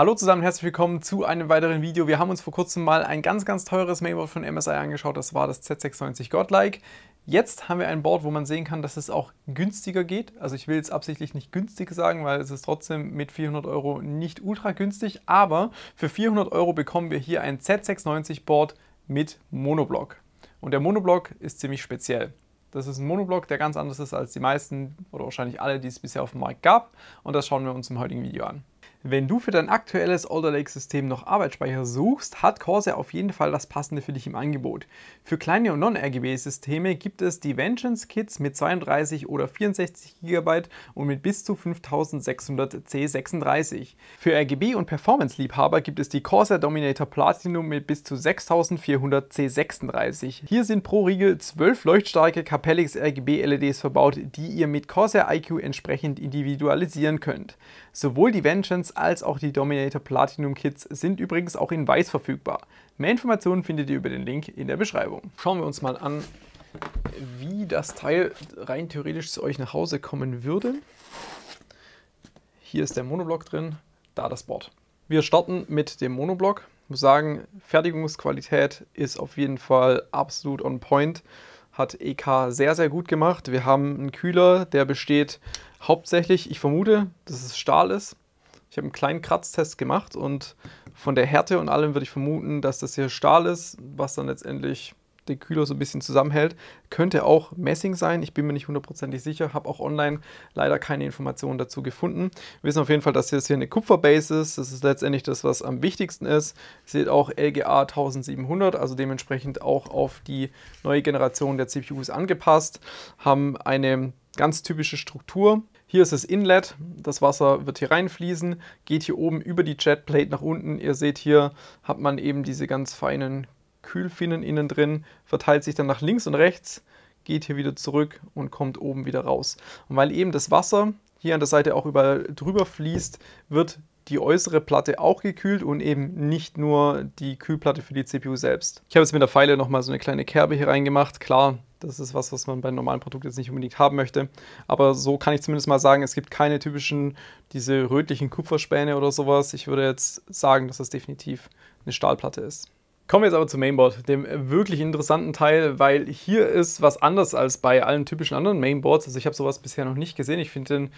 Hallo zusammen, herzlich willkommen zu einem weiteren Video. Wir haben uns vor kurzem mal ein ganz, ganz teures Mainboard von MSI angeschaut. Das war das Z690 Godlike. Jetzt haben wir ein Board, wo man sehen kann, dass es auch günstiger geht. Also ich will jetzt absichtlich nicht günstig sagen, weil es ist trotzdem mit 400 Euro nicht ultra günstig. Aber für 400 Euro bekommen wir hier ein Z690 Board mit Monoblock. Und der Monoblock ist ziemlich speziell. Das ist ein Monoblock, der ganz anders ist als die meisten oder wahrscheinlich alle, die es bisher auf dem Markt gab. Und das schauen wir uns im heutigen Video an. Wenn du für dein aktuelles Alder Lake System noch Arbeitsspeicher suchst, hat Corsair auf jeden Fall das passende für dich im Angebot. Für kleine und Non-RGB Systeme gibt es die Vengeance Kits mit 32 oder 64 GB und mit bis zu 5600 C36. Für RGB und Performance Liebhaber gibt es die Corsair Dominator Platinum mit bis zu 6400 C36. Hier sind pro Riegel 12 leuchtstarke Capellix RGB LEDs verbaut, die ihr mit Corsair IQ entsprechend individualisieren könnt. Sowohl die Vengeance Editions als auch die Dominator Platinum Kits sind übrigens auch in weiß verfügbar. Mehr Informationen findet ihr über den Link in der Beschreibung. Schauen wir uns mal an, wie das Teil rein theoretisch zu euch nach Hause kommen würde. Hier ist der Monoblock drin, da das Board. Wir starten mit dem Monoblock. Ich muss sagen, Fertigungsqualität ist auf jeden Fall absolut on point. Hat EK sehr, sehr gut gemacht. Wir haben einen Kühler, der besteht hauptsächlich, ich vermute, dass es Stahl ist. Ich habe einen kleinen Kratztest gemacht und von der Härte und allem würde ich vermuten, dass das hier Stahl ist, was dann letztendlich den Kühler so ein bisschen zusammenhält. Könnte auch Messing sein, ich bin mir nicht hundertprozentig sicher, habe auch online leider keine Informationen dazu gefunden. Wir wissen auf jeden Fall, dass das hier eine Kupferbase ist, das ist letztendlich das, was am wichtigsten ist. Ihr seht auch LGA 1700, also dementsprechend auch auf die neue Generation der CPUs angepasst, haben eine ganz typische Struktur. Hier ist das Inlet, das Wasser wird hier reinfließen, geht hier oben über die Jetplate nach unten. Ihr seht hier, hat man eben diese ganz feinen Kühlfinnen innen drin, verteilt sich dann nach links und rechts, geht hier wieder zurück und kommt oben wieder raus. Und weil eben das Wasser hier an der Seite auch über drüber fließt, wird die äußere Platte auch gekühlt und eben nicht nur die Kühlplatte für die CPU selbst. Ich habe jetzt mit der Pfeile nochmal so eine kleine Kerbe hier reingemacht. Klar, das ist was, was man bei normalen Produkten jetzt nicht unbedingt haben möchte. Aber so kann ich zumindest mal sagen, es gibt keine typischen, diese rötlichen Kupferspäne oder sowas. Ich würde jetzt sagen, dass das definitiv eine Stahlplatte ist. Kommen wir jetzt aber zum Mainboard, dem wirklich interessanten Teil, weil hier ist was anders als bei allen typischen anderen Mainboards. Also ich habe sowas bisher noch nicht gesehen. Ich finde den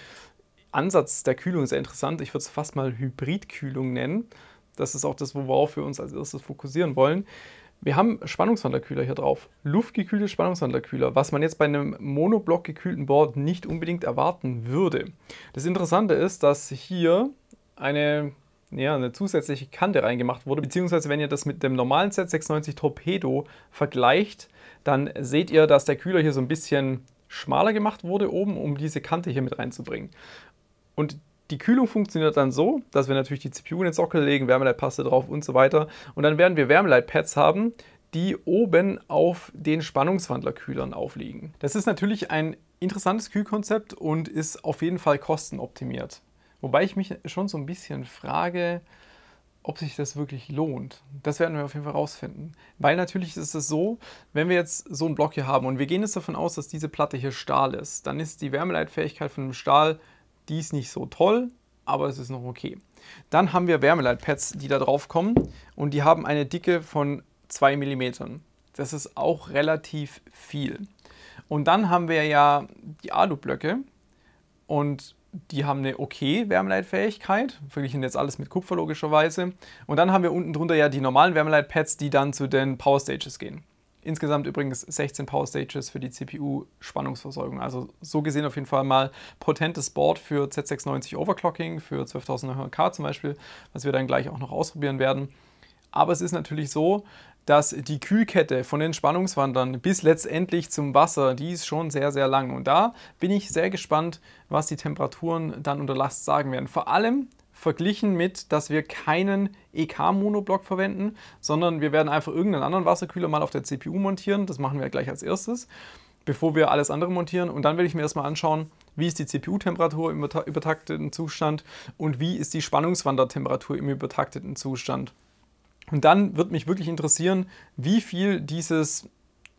Ansatz der Kühlung sehr interessant. Ich würde es fast mal Hybridkühlung nennen. Das ist auch das, worauf wir uns als erstes fokussieren wollen. Wir haben Spannungswanderkühler hier drauf. Luftgekühlte Spannungswanderkühler, was man jetzt bei einem monoblock gekühlten Board nicht unbedingt erwarten würde. Das Interessante ist, dass hier eine, ja, eine zusätzliche Kante reingemacht wurde, beziehungsweise wenn ihr das mit dem normalen Z96 Torpedo vergleicht, dann seht ihr, dass der Kühler hier so ein bisschen schmaler gemacht wurde oben, um diese Kante hier mit reinzubringen. Und die Kühlung funktioniert dann so, dass wir natürlich die CPU in den Sockel legen, Wärmeleitpaste drauf und so weiter. Und dann werden wir Wärmeleitpads haben, die oben auf den Spannungswandlerkühlern aufliegen. Das ist natürlich ein interessantes Kühlkonzept und ist auf jeden Fall kostenoptimiert. Wobei ich mich schon so ein bisschen frage, ob sich das wirklich lohnt. Das werden wir auf jeden Fall rausfinden. Weil natürlich ist es so, wenn wir jetzt so einen Block hier haben und wir gehen jetzt davon aus, dass diese Platte hier Stahl ist, dann ist die Wärmeleitfähigkeit von einem Stahl die ist nicht so toll, aber es ist noch okay. Dann haben wir Wärmeleitpads, die da drauf kommen und die haben eine Dicke von 2 mm. Das ist auch relativ viel. Und dann haben wir ja die Alu-Blöcke und die haben eine okay Wärmeleitfähigkeit, verglichen jetzt alles mit Kupfer logischerweise. Und dann haben wir unten drunter ja die normalen Wärmeleitpads, die dann zu den Power Stages gehen. Insgesamt übrigens 16 Power Stages für die CPU Spannungsversorgung. Also so gesehen auf jeden Fall mal potentes Board für Z690 Overclocking, für 12900K zum Beispiel, was wir dann gleich auch noch ausprobieren werden. Aber es ist natürlich so, dass die Kühlkette von den Spannungswandern bis letztendlich zum Wasser, die ist schon sehr, sehr lang. Und da bin ich sehr gespannt, was die Temperaturen dann unter Last sagen werden. Vor allem verglichen mit, dass wir keinen EK-Monoblock verwenden, sondern wir werden einfach irgendeinen anderen Wasserkühler mal auf der CPU montieren. Das machen wir gleich als erstes, bevor wir alles andere montieren. Und dann werde ich mir erstmal anschauen, wie ist die CPU-Temperatur im übertakteten Zustand und wie ist die Spannungswandertemperatur im übertakteten Zustand. Und dann wird mich wirklich interessieren, wie viel dieses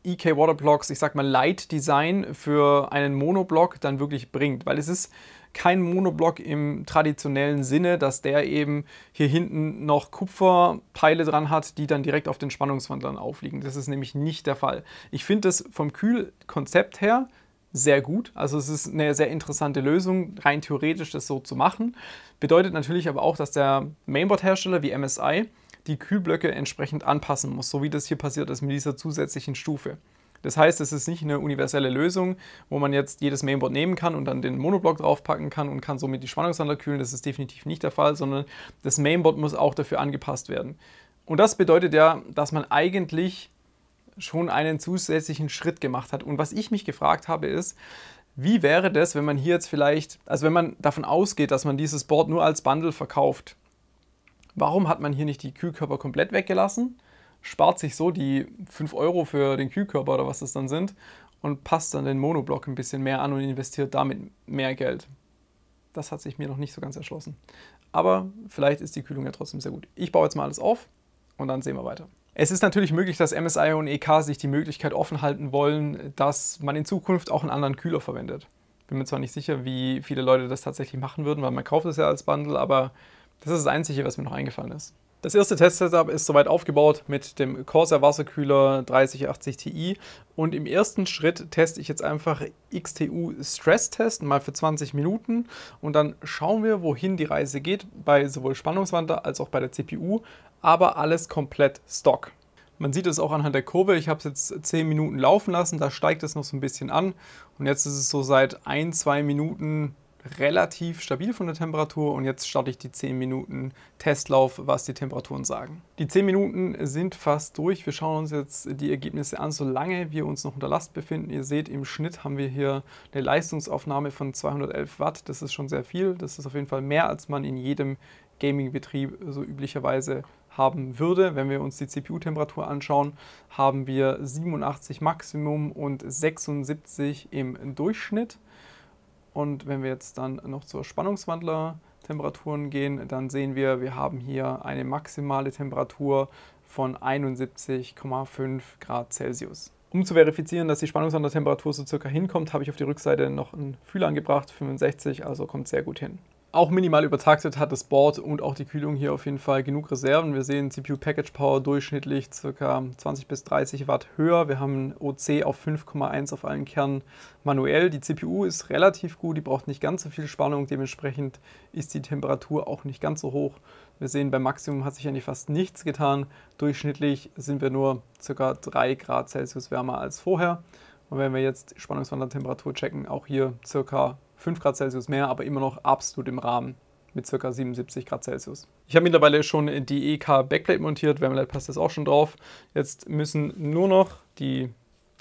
EK Waterblocks, ich sag mal Light Design für einen Monoblock dann wirklich bringt, weil es ist kein Monoblock im traditionellen Sinne, dass der eben hier hinten noch Kupferpeile dran hat, die dann direkt auf den Spannungswandlern aufliegen. Das ist nämlich nicht der Fall. Ich finde das vom Kühlkonzept her sehr gut. Also es ist eine sehr interessante Lösung, rein theoretisch das so zu machen. Bedeutet natürlich aber auch, dass der Mainboard-Hersteller wie MSI die Kühlblöcke entsprechend anpassen muss, so wie das hier passiert ist mit dieser zusätzlichen Stufe. Das heißt, es ist nicht eine universelle Lösung, wo man jetzt jedes Mainboard nehmen kann und dann den Monoblock draufpacken kann und kann somit die Spannungssander kühlen. Das ist definitiv nicht der Fall, sondern das Mainboard muss auch dafür angepasst werden. Und das bedeutet ja, dass man eigentlich schon einen zusätzlichen Schritt gemacht hat. Und was ich mich gefragt habe, ist, wie wäre das, wenn man hier jetzt vielleicht, also wenn man davon ausgeht, dass man dieses Board nur als Bundle verkauft, warum hat man hier nicht die Kühlkörper komplett weggelassen? spart sich so die 5 Euro für den Kühlkörper oder was das dann sind und passt dann den Monoblock ein bisschen mehr an und investiert damit mehr Geld. Das hat sich mir noch nicht so ganz erschlossen. Aber vielleicht ist die Kühlung ja trotzdem sehr gut. Ich baue jetzt mal alles auf und dann sehen wir weiter. Es ist natürlich möglich, dass MSI und EK sich die Möglichkeit offen halten wollen, dass man in Zukunft auch einen anderen Kühler verwendet. Bin mir zwar nicht sicher, wie viele Leute das tatsächlich machen würden, weil man kauft es ja als Bundle, aber das ist das Einzige, was mir noch eingefallen ist. Das erste Test-Setup ist soweit aufgebaut mit dem Corsair Wasserkühler 3080 Ti und im ersten Schritt teste ich jetzt einfach XTU Stress-Test mal für 20 Minuten und dann schauen wir, wohin die Reise geht bei sowohl Spannungswandler als auch bei der CPU, aber alles komplett stock. Man sieht es auch anhand der Kurve, ich habe es jetzt 10 Minuten laufen lassen, da steigt es noch so ein bisschen an und jetzt ist es so seit 1-2 Minuten relativ stabil von der Temperatur und jetzt starte ich die 10 Minuten Testlauf, was die Temperaturen sagen. Die 10 Minuten sind fast durch. Wir schauen uns jetzt die Ergebnisse an, solange wir uns noch unter Last befinden. Ihr seht, im Schnitt haben wir hier eine Leistungsaufnahme von 211 Watt. Das ist schon sehr viel. Das ist auf jeden Fall mehr, als man in jedem Gaming-Betrieb so üblicherweise haben würde. Wenn wir uns die CPU-Temperatur anschauen, haben wir 87 Maximum und 76 im Durchschnitt. Und wenn wir jetzt dann noch zur Spannungswandler-Temperaturen gehen, dann sehen wir, wir haben hier eine maximale Temperatur von 71,5 Grad Celsius. Um zu verifizieren, dass die Spannungswandler-Temperatur so circa hinkommt, habe ich auf die Rückseite noch einen Fühler angebracht, 65, also kommt sehr gut hin auch minimal übertaktet hat das Board und auch die Kühlung hier auf jeden Fall genug Reserven. Wir sehen CPU Package Power durchschnittlich ca. 20 bis 30 Watt höher. Wir haben OC auf 5,1 auf allen Kernen manuell. Die CPU ist relativ gut, die braucht nicht ganz so viel Spannung. Dementsprechend ist die Temperatur auch nicht ganz so hoch. Wir sehen, beim Maximum hat sich eigentlich fast nichts getan. Durchschnittlich sind wir nur ca. 3 Grad Celsius wärmer als vorher. Und wenn wir jetzt Spannungswandertemperatur checken, auch hier ca. 5 Grad Celsius mehr, aber immer noch absolut im Rahmen mit ca. 77 Grad Celsius. Ich habe mittlerweile schon die EK Backplate montiert, Wärmeleit passt das auch schon drauf. Jetzt müssen nur noch die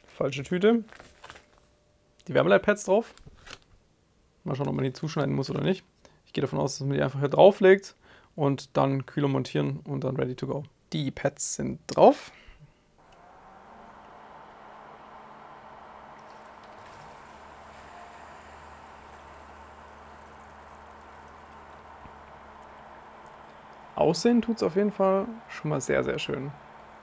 falsche Tüte, die Wärmeleitpads drauf. Mal schauen, ob man die zuschneiden muss oder nicht. Ich gehe davon aus, dass man die einfach hier drauflegt und dann kühler montieren und dann ready to go. Die Pads sind drauf. aussehen tut es auf jeden Fall schon mal sehr, sehr schön.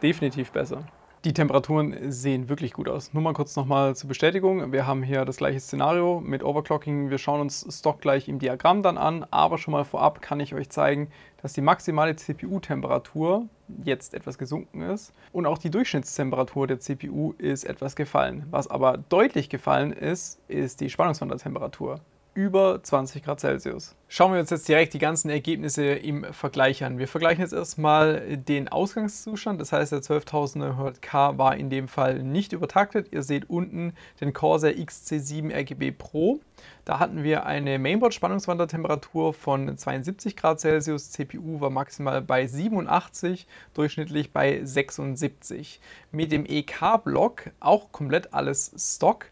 Definitiv besser. Die Temperaturen sehen wirklich gut aus. Nur mal kurz nochmal zur Bestätigung. Wir haben hier das gleiche Szenario mit Overclocking. Wir schauen uns Stock gleich im Diagramm dann an, aber schon mal vorab kann ich euch zeigen, dass die maximale CPU-Temperatur jetzt etwas gesunken ist und auch die Durchschnittstemperatur der CPU ist etwas gefallen. Was aber deutlich gefallen ist, ist die Spannungswandertemperatur über 20 Grad Celsius. Schauen wir uns jetzt direkt die ganzen Ergebnisse im Vergleich an. Wir vergleichen jetzt erstmal den Ausgangszustand, das heißt der 12900K war in dem Fall nicht übertaktet. Ihr seht unten den Corsair XC7 RGB Pro. Da hatten wir eine Mainboard-Spannungswandertemperatur von 72 Grad Celsius, CPU war maximal bei 87, durchschnittlich bei 76. Mit dem EK-Block auch komplett alles Stock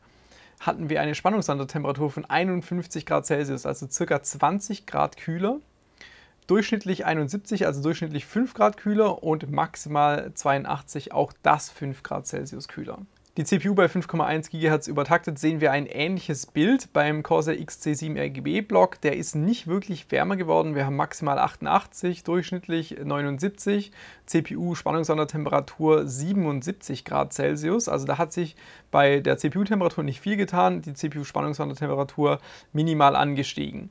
hatten wir eine Spannungssondertemperatur von 51 Grad Celsius, also circa 20 Grad kühler. Durchschnittlich 71, also durchschnittlich 5 Grad kühler und maximal 82, auch das 5 Grad Celsius kühler. Die CPU bei 5,1 GHz übertaktet sehen wir ein ähnliches Bild beim Corsair XC7 RGB Block. Der ist nicht wirklich wärmer geworden. Wir haben maximal 88, durchschnittlich 79, CPU Spannungssondertemperatur 77 Grad Celsius. Also da hat sich bei der CPU-Temperatur nicht viel getan. Die CPU Spannungssondertemperatur minimal angestiegen.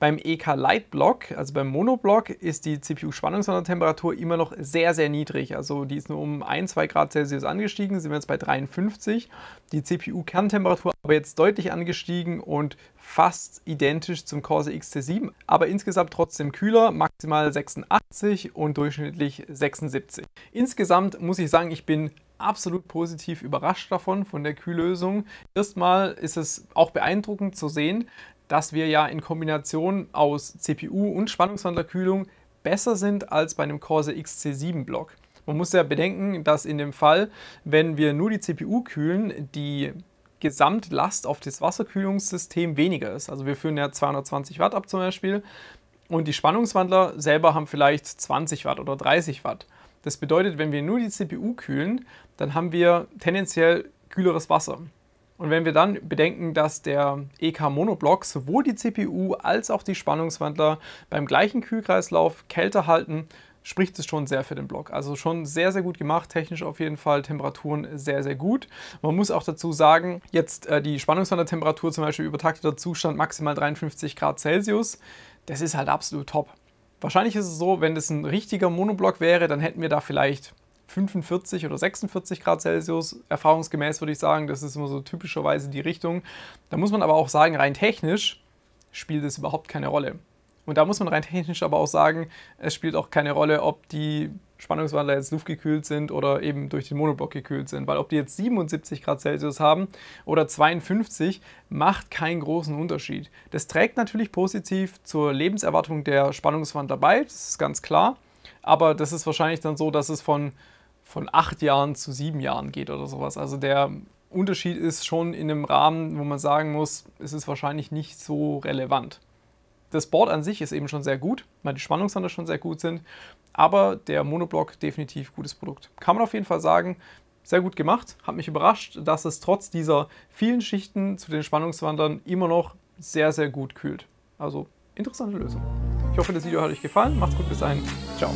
Beim EK Light Block, also beim Monoblock, ist die CPU-Spannungssondertemperatur immer noch sehr, sehr niedrig. Also die ist nur um 1, 2 Grad Celsius angestiegen, sind wir jetzt bei 53. Die CPU-Kerntemperatur aber jetzt deutlich angestiegen und fast identisch zum Corsair XT7, aber insgesamt trotzdem kühler, maximal 86 und durchschnittlich 76. Insgesamt muss ich sagen, ich bin absolut positiv überrascht davon, von der Kühllösung. Erstmal ist es auch beeindruckend zu sehen, dass wir ja in Kombination aus CPU und Spannungswandlerkühlung besser sind als bei einem Corsair XC7 Block. Man muss ja bedenken, dass in dem Fall, wenn wir nur die CPU kühlen, die Gesamtlast auf das Wasserkühlungssystem weniger ist. Also wir führen ja 220 Watt ab zum Beispiel und die Spannungswandler selber haben vielleicht 20 Watt oder 30 Watt. Das bedeutet, wenn wir nur die CPU kühlen, dann haben wir tendenziell kühleres Wasser. Und wenn wir dann bedenken, dass der EK Monoblock sowohl die CPU als auch die Spannungswandler beim gleichen Kühlkreislauf kälter halten, spricht es schon sehr für den Block. Also schon sehr, sehr gut gemacht, technisch auf jeden Fall, Temperaturen sehr, sehr gut. Man muss auch dazu sagen, jetzt äh, die Spannungswandertemperatur zum Beispiel übertakteter Zustand maximal 53 Grad Celsius, das ist halt absolut top. Wahrscheinlich ist es so, wenn das ein richtiger Monoblock wäre, dann hätten wir da vielleicht 45 oder 46 Grad Celsius. Erfahrungsgemäß würde ich sagen, das ist immer so typischerweise die Richtung. Da muss man aber auch sagen, rein technisch spielt es überhaupt keine Rolle. Und da muss man rein technisch aber auch sagen, es spielt auch keine Rolle, ob die Spannungswandler jetzt luftgekühlt sind oder eben durch den Monoblock gekühlt sind. Weil ob die jetzt 77 Grad Celsius haben oder 52, macht keinen großen Unterschied. Das trägt natürlich positiv zur Lebenserwartung der Spannungswandler bei, das ist ganz klar. Aber das ist wahrscheinlich dann so, dass es von von acht Jahren zu sieben Jahren geht oder sowas. Also der Unterschied ist schon in einem Rahmen, wo man sagen muss, es ist wahrscheinlich nicht so relevant. Das Board an sich ist eben schon sehr gut, weil die Spannungssander schon sehr gut sind, aber der Monoblock definitiv gutes Produkt. Kann man auf jeden Fall sagen, sehr gut gemacht. Hat mich überrascht, dass es trotz dieser vielen Schichten zu den Spannungswandern immer noch sehr, sehr gut kühlt. Also interessante Lösung. Ich hoffe, das Video hat euch gefallen. Macht's gut, bis dahin. Ciao.